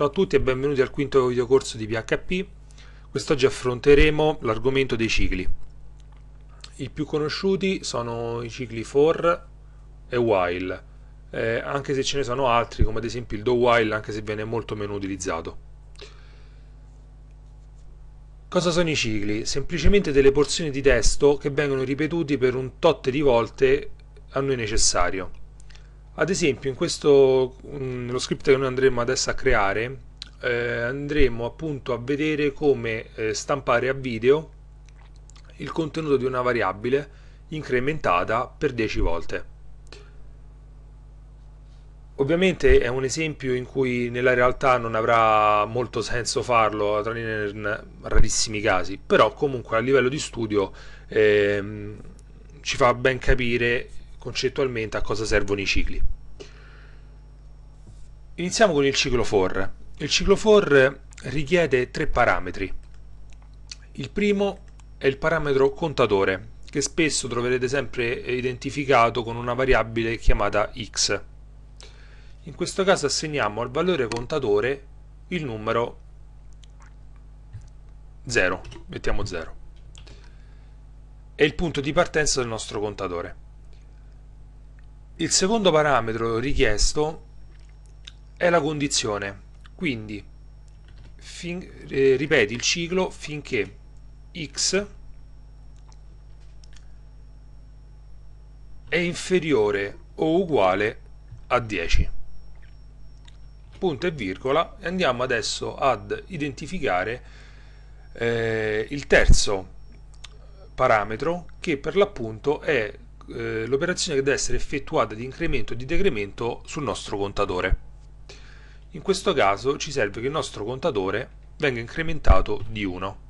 Ciao a tutti e benvenuti al quinto videocorso di PHP. Quest'oggi affronteremo l'argomento dei cicli. I più conosciuti sono i cicli for e while, eh, anche se ce ne sono altri come ad esempio il do while, anche se viene molto meno utilizzato. Cosa sono i cicli? Semplicemente delle porzioni di testo che vengono ripetuti per un tot di volte a noi necessario. Ad esempio, in questo, mm, nello script che noi andremo adesso a creare, eh, andremo appunto a vedere come eh, stampare a video il contenuto di una variabile incrementata per 10 volte. Ovviamente è un esempio in cui nella realtà non avrà molto senso farlo, tranne in rarissimi casi, però comunque a livello di studio eh, ci fa ben capire concettualmente a cosa servono i cicli. Iniziamo con il ciclo for. Il ciclo for richiede tre parametri. Il primo è il parametro contatore, che spesso troverete sempre identificato con una variabile chiamata x. In questo caso assegniamo al valore contatore il numero 0, mettiamo 0. È il punto di partenza del nostro contatore. Il secondo parametro richiesto è la condizione. Quindi fin, eh, ripeti il ciclo finché x è inferiore o uguale a 10. Punto e virgola e andiamo adesso ad identificare eh, il terzo parametro che per l'appunto è eh, l'operazione che deve essere effettuata di incremento e di decremento sul nostro contatore. In questo caso ci serve che il nostro contatore venga incrementato di 1.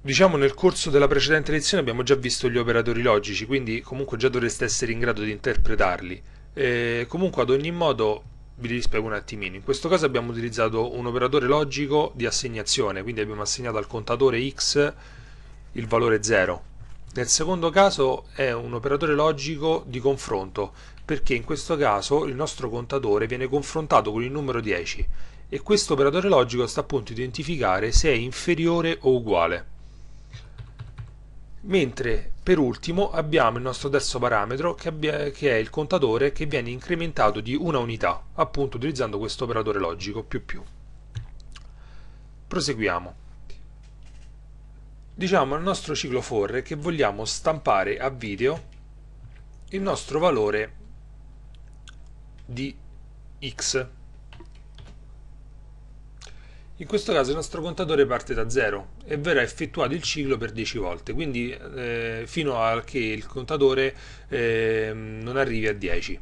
Diciamo nel corso della precedente lezione abbiamo già visto gli operatori logici, quindi comunque già dovreste essere in grado di interpretarli. E comunque ad ogni modo vi rispiego un attimino. In questo caso abbiamo utilizzato un operatore logico di assegnazione, quindi abbiamo assegnato al contatore x il valore 0 nel secondo caso è un operatore logico di confronto, perché in questo caso il nostro contatore viene confrontato con il numero 10 e questo operatore logico sta appunto a identificare se è inferiore o uguale. Mentre per ultimo abbiamo il nostro terzo parametro che, è il contatore che viene incrementato di una unità, appunto utilizzando questo operatore logico più più. Proseguiamo diciamo al nostro ciclo for che vogliamo stampare a video il nostro valore di x. In questo caso il nostro contatore parte da 0 e verrà effettuato il ciclo per 10 volte, quindi eh, fino a che il contatore eh, non arrivi a 10.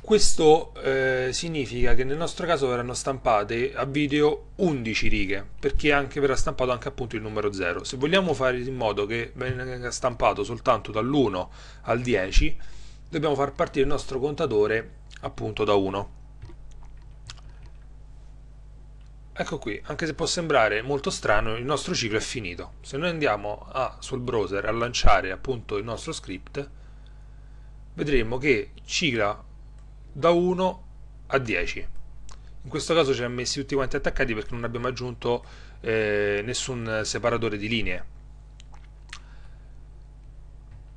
Questo eh, significa che nel nostro caso verranno stampate a video 11 righe, perché anche verrà stampato anche appunto il numero 0. Se vogliamo fare in modo che venga stampato soltanto dall'1 al 10, dobbiamo far partire il nostro contatore appunto da 1. Ecco qui, anche se può sembrare molto strano, il nostro ciclo è finito. Se noi andiamo a, sul browser a lanciare appunto il nostro script, vedremo che cicla da 1 a 10 in questo caso ci ha messi tutti quanti attaccati perché non abbiamo aggiunto eh, nessun separatore di linee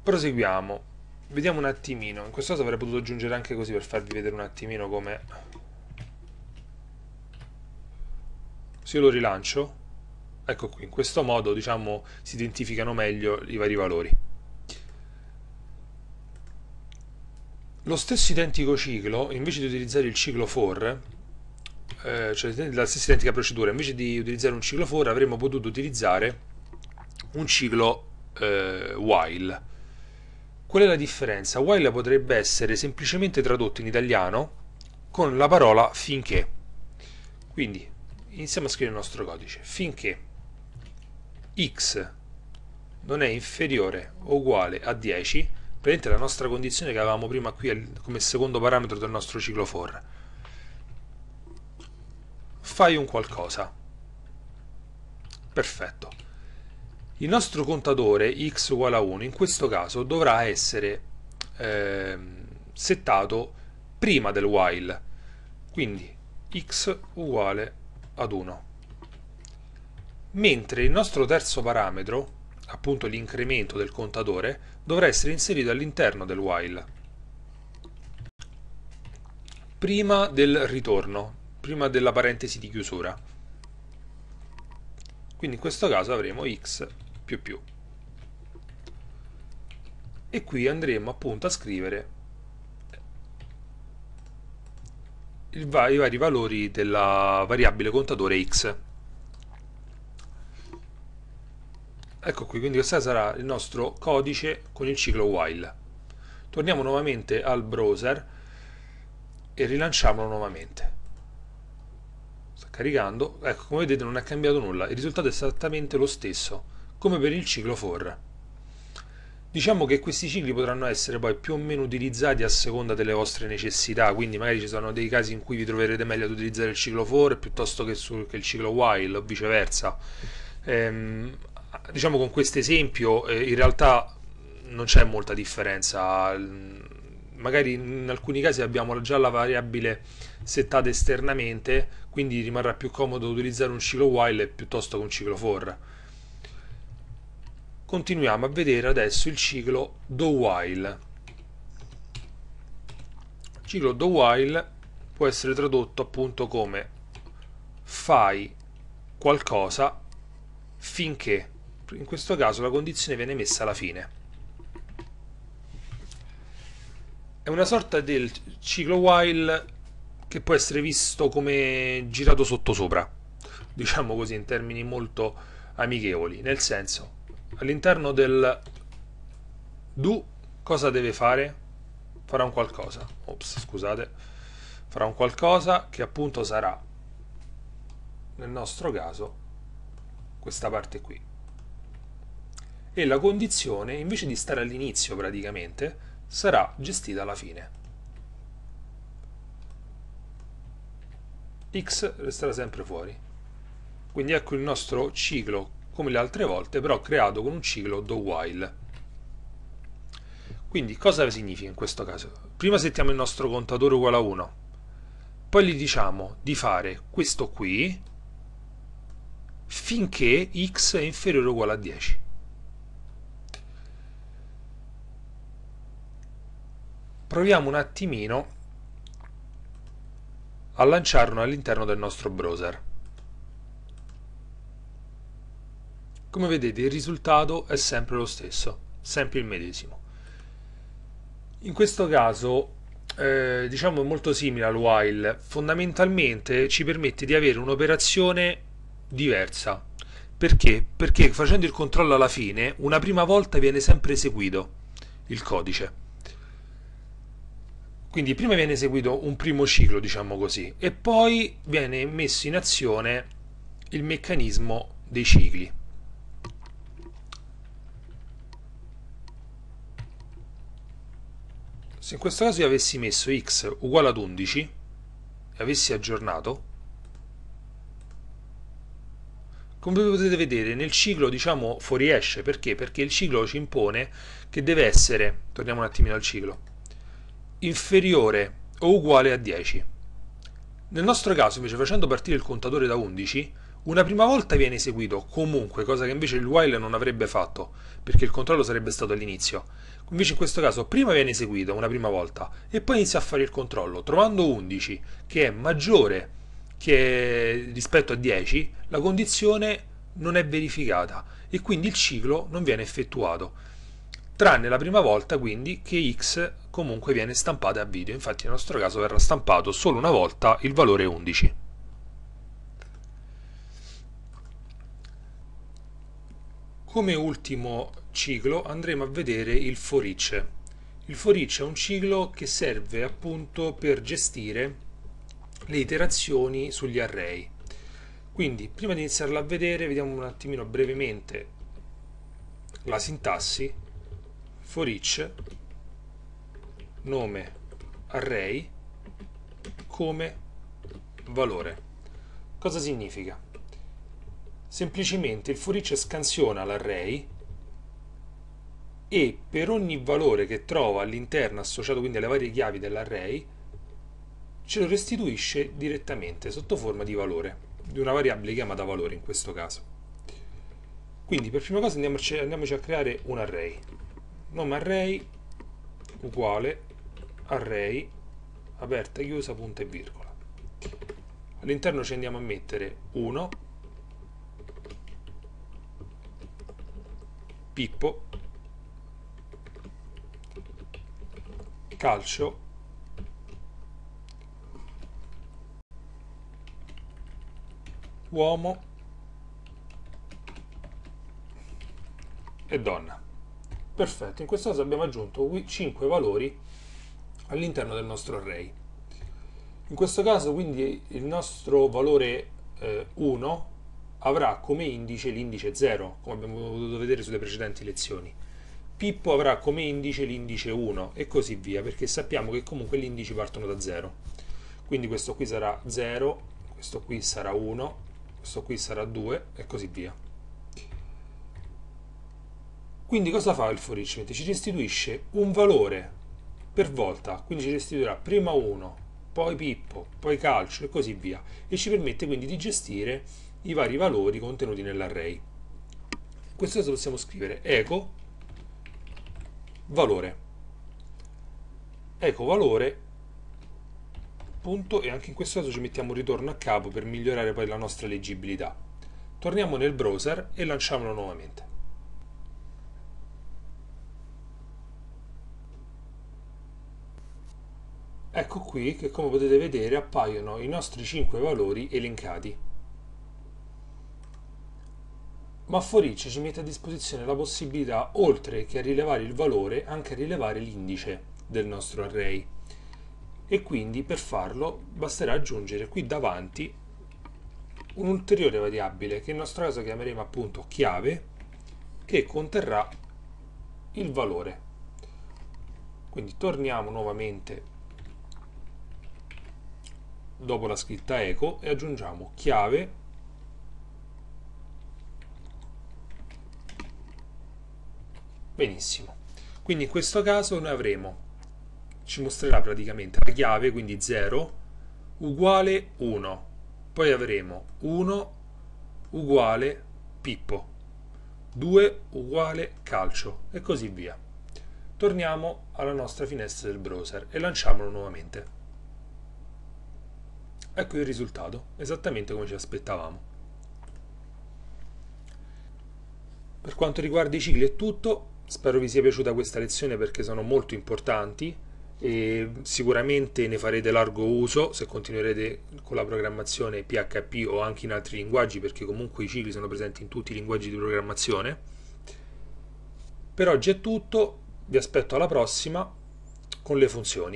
proseguiamo vediamo un attimino in questo caso avrei potuto aggiungere anche così per farvi vedere un attimino come se io lo rilancio ecco qui in questo modo diciamo si identificano meglio i vari valori Lo stesso identico ciclo, invece di utilizzare il ciclo for, eh, cioè la stessa identica procedura, invece di utilizzare un ciclo for avremmo potuto utilizzare un ciclo eh, while. Qual è la differenza? While potrebbe essere semplicemente tradotto in italiano con la parola finché. Quindi iniziamo a scrivere il nostro codice. Finché x non è inferiore o uguale a 10 Vedete la nostra condizione che avevamo prima qui come secondo parametro del nostro ciclo for. Fai un qualcosa. Perfetto. Il nostro contatore x uguale a 1 in questo caso dovrà essere eh, settato prima del while. Quindi x uguale ad 1. Mentre il nostro terzo parametro appunto l'incremento del contatore, dovrà essere inserito all'interno del while. Prima del ritorno, prima della parentesi di chiusura. Quindi in questo caso avremo x più più. E qui andremo appunto a scrivere i vari valori della variabile contatore x ecco qui quindi questo sarà il nostro codice con il ciclo while torniamo nuovamente al browser e rilanciamolo nuovamente sta caricando ecco come vedete non è cambiato nulla il risultato è esattamente lo stesso come per il ciclo for Diciamo che questi cicli potranno essere poi più o meno utilizzati a seconda delle vostre necessità, quindi magari ci sono dei casi in cui vi troverete meglio ad utilizzare il ciclo for piuttosto che, sul, che il ciclo while o viceversa. Ehm, diciamo con questo esempio eh, in realtà non c'è molta differenza magari in alcuni casi abbiamo già la variabile settata esternamente quindi rimarrà più comodo utilizzare un ciclo while piuttosto che un ciclo for continuiamo a vedere adesso il ciclo do while il ciclo do while può essere tradotto appunto come fai qualcosa finché in questo caso la condizione viene messa alla fine. È una sorta del ciclo while che può essere visto come girato sottosopra, diciamo così in termini molto amichevoli, nel senso all'interno del do cosa deve fare? Farà un qualcosa, ops scusate, farà un qualcosa che appunto sarà nel nostro caso questa parte qui e la condizione invece di stare all'inizio praticamente sarà gestita alla fine. x resterà sempre fuori. Quindi ecco il nostro ciclo come le altre volte però creato con un ciclo do while. Quindi cosa significa in questo caso? Prima settiamo il nostro contatore uguale a 1, poi gli diciamo di fare questo qui finché x è inferiore o uguale a 10. proviamo un attimino a lanciarlo all'interno del nostro browser. Come vedete il risultato è sempre lo stesso, sempre il medesimo. In questo caso eh, diciamo è molto simile al while, fondamentalmente ci permette di avere un'operazione diversa. Perché? Perché facendo il controllo alla fine, una prima volta viene sempre eseguito il codice quindi prima viene eseguito un primo ciclo, diciamo così, e poi viene messo in azione il meccanismo dei cicli. Se in questo caso io avessi messo x uguale ad 11 e avessi aggiornato, come potete vedere nel ciclo diciamo fuoriesce, perché? Perché il ciclo ci impone che deve essere, torniamo un attimino al ciclo, inferiore o uguale a 10. Nel nostro caso invece facendo partire il contatore da 11, una prima volta viene eseguito comunque, cosa che invece il while non avrebbe fatto, perché il controllo sarebbe stato all'inizio. Invece in questo caso prima viene eseguito una prima volta e poi inizia a fare il controllo, trovando 11 che è maggiore che rispetto a 10, la condizione non è verificata e quindi il ciclo non viene effettuato tranne la prima volta quindi che x comunque viene stampata a video, infatti nel nostro caso verrà stampato solo una volta il valore 11. Come ultimo ciclo andremo a vedere il for each. Il for each è un ciclo che serve appunto per gestire le iterazioni sugli array. Quindi prima di iniziarla a vedere vediamo un attimino brevemente la sintassi for each nome array come valore. Cosa significa? Semplicemente il for each scansiona l'array e per ogni valore che trova all'interno associato quindi alle varie chiavi dell'array ce lo restituisce direttamente sotto forma di valore, di una variabile chiamata valore in questo caso. Quindi per prima cosa andiamoci, andiamoci a creare un array nome array uguale array aperta chiusa punto e virgola all'interno ci andiamo a mettere 1 Pippo calcio uomo e donna perfetto in questo caso abbiamo aggiunto 5 valori all'interno del nostro array in questo caso quindi il nostro valore eh, 1 avrà come indice l'indice 0 come abbiamo potuto vedere sulle precedenti lezioni Pippo avrà come indice l'indice 1 e così via perché sappiamo che comunque gli indici partono da 0 quindi questo qui sarà 0 questo qui sarà 1 questo qui sarà 2 e così via quindi cosa fa il for each? Mentre ci restituisce un valore per volta, quindi ci restituirà prima uno, poi Pippo, poi Calcio e così via, e ci permette quindi di gestire i vari valori contenuti nell'array. In questo caso possiamo scrivere eco valore eco valore punto e anche in questo caso ci mettiamo un ritorno a capo per migliorare poi la nostra leggibilità torniamo nel browser e lanciamolo nuovamente Ecco qui che come potete vedere appaiono i nostri 5 valori elencati. Ma Foric ci mette a disposizione la possibilità, oltre che a rilevare il valore, anche a rilevare l'indice del nostro array. E quindi per farlo basterà aggiungere qui davanti un'ulteriore variabile che in nostro caso chiameremo appunto chiave che conterrà il valore. Quindi torniamo nuovamente dopo la scritta eco e aggiungiamo chiave benissimo quindi in questo caso noi avremo ci mostrerà praticamente la chiave quindi 0 uguale 1 poi avremo 1 uguale Pippo 2 uguale calcio e così via torniamo alla nostra finestra del browser e lanciamolo nuovamente Ecco il risultato, esattamente come ci aspettavamo. Per quanto riguarda i cicli è tutto, spero vi sia piaciuta questa lezione perché sono molto importanti e sicuramente ne farete largo uso se continuerete con la programmazione PHP o anche in altri linguaggi perché comunque i cicli sono presenti in tutti i linguaggi di programmazione. Per oggi è tutto, vi aspetto alla prossima con le funzioni.